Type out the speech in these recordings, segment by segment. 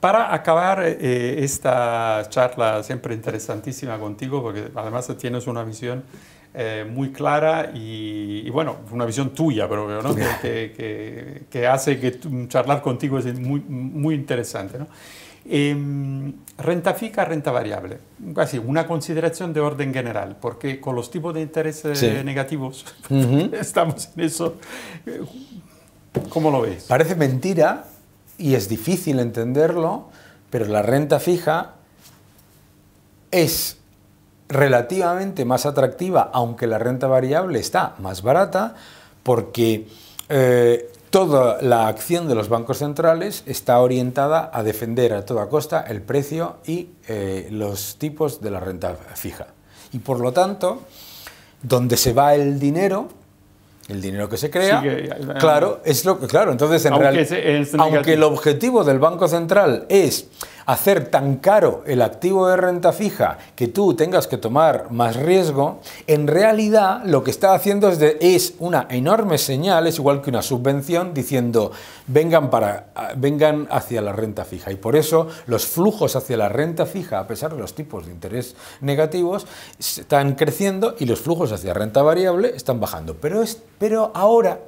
Para acabar eh, eh, esta charla siempre interesantísima contigo, porque además tienes una visión eh, muy clara y, bueno, una visión tuya, pero que, hace que charlar contigo es muy, muy interesante. Em, renta fija, renta variable. Así, una consideración de orden general, porque con los tipos de interés negativos estamos en eso. ¿Cómo lo ves? Parece mentira, y es difícil entenderlo, pero la renta fija es relativamente más atractiva, aunque la renta variable está más barata, porque eh, toda la acción de los bancos centrales está orientada a defender a toda costa el precio y eh, los tipos de la renta fija. Y por lo tanto, donde se va el dinero el dinero que se crea, claro, es lo que, claro, entonces en realidad, aunque este el objetivo del Banco Central es hacer tan caro el activo de renta fija que tú tengas que tomar más riesgo, en realidad lo que está haciendo es, una enorme señal, es igual que una subvención, diciendo vengan, para, vengan hacia la renta fija. Y por eso los flujos hacia la renta fija, a pesar de los tipos de interés negativos, están creciendo y los flujos hacia renta variable están bajando. Pero, es, pero ahora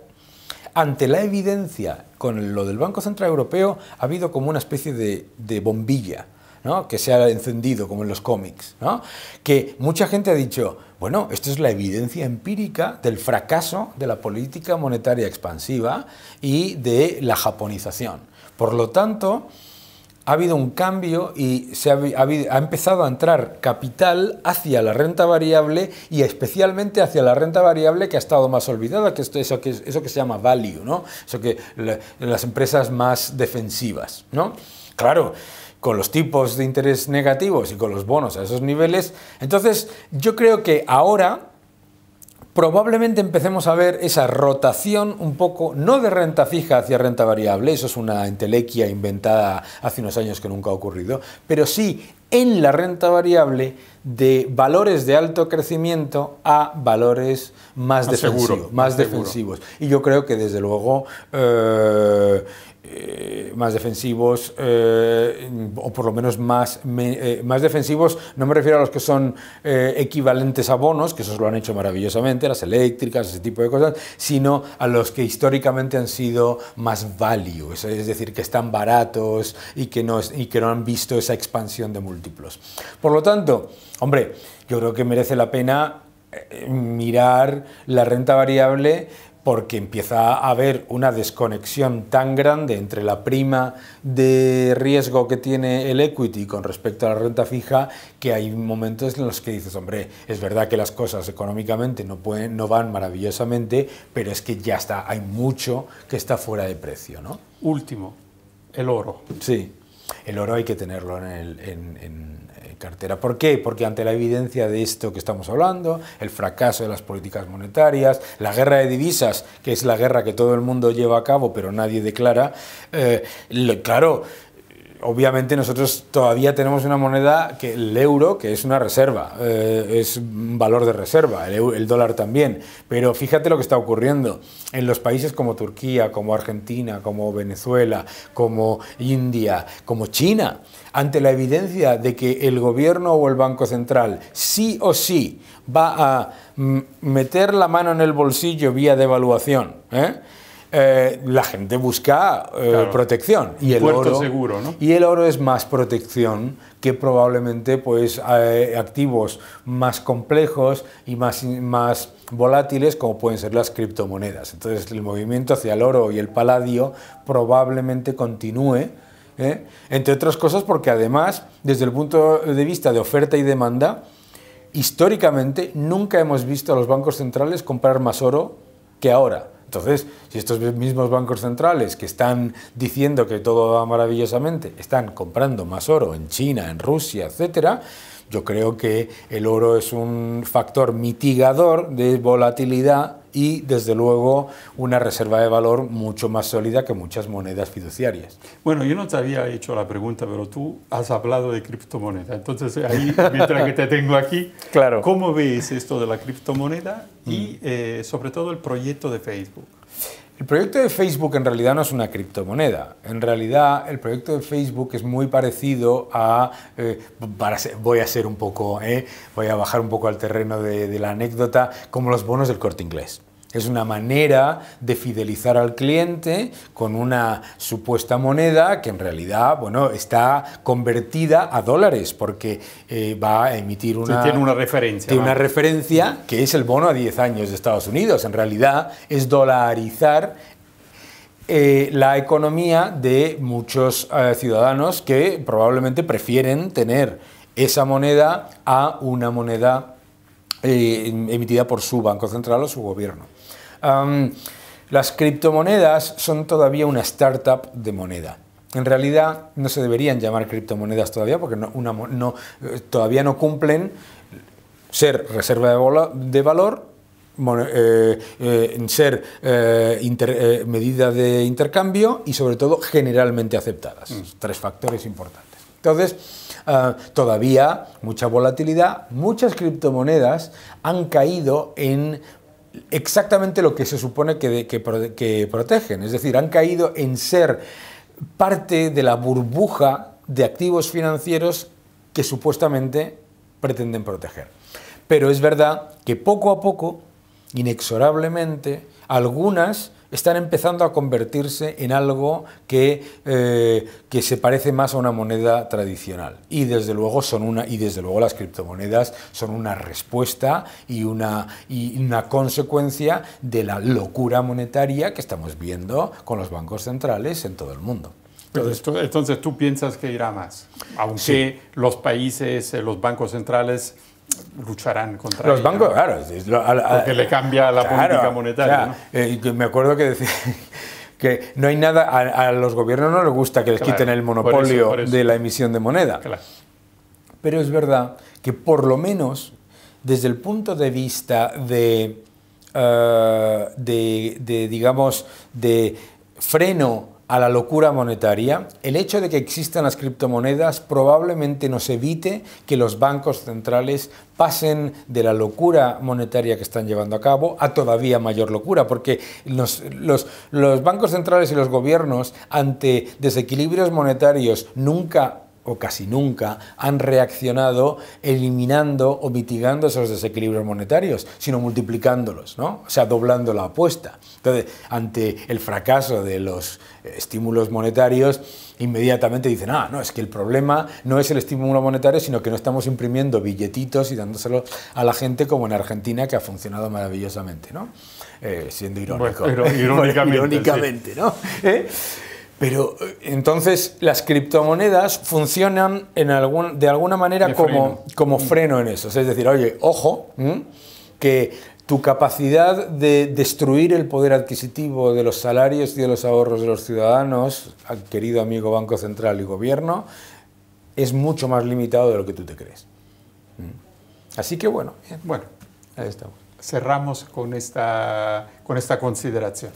ante la evidencia con lo del Banco Central Europeo ha habido como una especie de, bombilla. que se ha encendido como en los cómics, que mucha gente ha dicho, bueno, esto es la evidencia empírica del fracaso de la política monetaria expansiva y de la japonización. Por lo tanto, ha habido un cambio y se ha, empezado a entrar capital hacia la renta variable y especialmente hacia la renta variable que ha estado más olvidada, que es eso, que se llama value, ¿no? Eso que las empresas más defensivas, ¿no? Claro, con los tipos de interés negativos y con los bonos a esos niveles. Entonces, yo creo que ahora probablemente empecemos a ver esa rotación un poco, no de renta fija hacia renta variable, eso es una entelequia inventada hace unos años que nunca ha ocurrido, pero sí en la renta variable de valores de alto crecimiento a valores más, defensivos. más, defensivos. Y yo creo que desde luego... Eh, eh, más defensivos, eh, o por lo menos más, eh, más defensivos, no me refiero a los que son eh, equivalentes a bonos, que eso lo han hecho maravillosamente, las eléctricas, ese tipo de cosas, sino a los que históricamente han sido más value, es, decir, que están baratos y que, no, y que no han visto esa expansión de múltiplos. Por lo tanto, hombre, yo creo que merece la pena mirar la renta variable porque empieza a haber una desconexión tan grande entre la prima de riesgo que tiene el equity con respecto a la renta fija que hay momentos en los que dices, hombre, es verdad que las cosas económicamente no, pueden, no van maravillosamente, pero es que ya está, hay mucho que está fuera de precio. ¿no? Último, el oro. Sí el oro hay que tenerlo en, eh, cartera. ¿Por qué? Porque ante la evidencia de esto que estamos hablando, el fracaso de las políticas monetarias, la guerra de divisas, que es la guerra que todo el mundo lleva a cabo pero nadie declara, eh, claro, obviamente nosotros todavía tenemos una moneda que el euro, que es una reserva, eh, es un valor de reserva, el, dólar también. Pero fíjate lo que está ocurriendo en los países como Turquía, como Argentina, como Venezuela, como India, como China, ante la evidencia de que el gobierno o el Banco Central sí o sí va a mm, meter la mano en el bolsillo vía devaluación. ¿eh? Eh, la gente busca eh, protección. Y el, oro, y el oro es más protección que probablemente pues, eh, activos más complejos y más, más volátiles como pueden ser las criptomonedas. Entonces el movimiento hacia el oro y el paladio probablemente continúe. Entre otras cosas porque además, desde el punto de vista de oferta y demanda, históricamente nunca hemos visto a los bancos centrales comprar más oro que ahora. Entonces, si estos mismos bancos centrales que están diciendo que todo va maravillosamente, están comprando más oro en China, en Rusia, etcétera, yo creo que el oro es un factor mitigador de volatilidad y desde luego una reserva de valor mucho más sólida que muchas monedas fiduciarias. Bueno, yo no te había hecho la pregunta, pero tú has hablado de criptomoneda. Entonces, ahí, mientras que te tengo aquí, claro. ¿cómo ves esto de la criptomoneda y mm. eh, sobre todo el proyecto de Facebook? El proyecto de Facebook en realidad no es una criptomoneda. En realidad el proyecto de Facebook es muy parecido a... Eh, voy a ser un poco... Eh, voy a bajar un poco al terreno de la anécdota, como los bonos del corte inglés. Es una manera de fidelizar al cliente con una supuesta moneda que en realidad bueno, está convertida a dólares porque eh, va a emitir una, tiene una referencia. Tiene una referencia que es el bono a 10 años de Estados Unidos. En realidad es dolarizar eh, la economía de muchos eh, ciudadanos que probablemente prefieren tener esa moneda a una moneda emitida por su Banco Central o su gobierno las criptomonedas son todavía una startup de moneda. En realidad no se deberían llamar criptomonedas todavía porque eh, todavía no cumplen ser reserva de, valor, eh, eh, ser medida de intercambio y sobre todo generalmente aceptadas. Mm. Tres factores importantes. Entonces, ah, todavía mucha volatilidad, muchas criptomonedas han caído en exactamente lo que se supone que, protegen. Es decir, han caído en ser parte de la burbuja de activos financieros que supuestamente pretenden proteger. Pero es verdad que poco a poco, inexorablemente, algunas están empezando a convertirse en algo que, eh, que se parece más a una moneda tradicional. Y desde luego son una, y desde luego las criptomonedas son una respuesta y una, y una consecuencia de la locura monetaria que estamos viendo con los bancos centrales en todo el mundo. Entonces, entonces tú piensas que irá más, aunque los países, eh, los bancos centrales lucharán contra los bancos claro porque le cambia la política monetaria eh, me acuerdo que decía que no hay nada a, los gobiernos no les gusta que les quiten el monopolio de la emisión de moneda pero es verdad que por lo menos desde el punto de vista de, eh, de digamos de freno a la locura monetaria, el hecho de que existan las criptomonedas probablemente nos evite que los bancos centrales pasen de la locura monetaria que están llevando a cabo a todavía mayor locura, porque los, bancos centrales y los gobiernos ante desequilibrios monetarios nunca o casi nunca han reaccionado eliminando o mitigando esos desequilibrios monetarios, sino multiplicándolos, ¿no? o sea, doblando la apuesta. Entonces, ante el fracaso de los eh, estímulos monetarios, inmediatamente dicen, ah, no, es que el problema no es el estímulo monetario, sino que no estamos imprimiendo billetitos y dándoselos a la gente como en Argentina, que ha funcionado maravillosamente, ¿no? Eh, siendo irónico. irónicamente. ¿no? ¿Eh? Pero eh, entonces las criptomonedas funcionan en algún, de alguna manera como, freno. como mm. freno en eso. Es decir, oye, ojo, que tu capacidad de destruir el poder adquisitivo de los salarios y de los ahorros de los ciudadanos, ah, querido amigo Banco Central y Gobierno, es mucho más limitado de lo que tú te crees. Así que bueno, bueno, ahí estamos. Cerramos con esta, con esta consideración.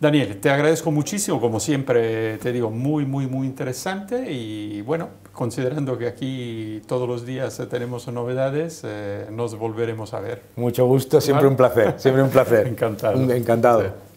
Daniel, te agradezco muchísimo, como siempre te digo, muy, muy, muy interesante y bueno, considerando que aquí todos los días tenemos novedades, eh, nos volveremos a ver. Mucho gusto, siempre un placer, siempre un placer. Encantado. Encantado.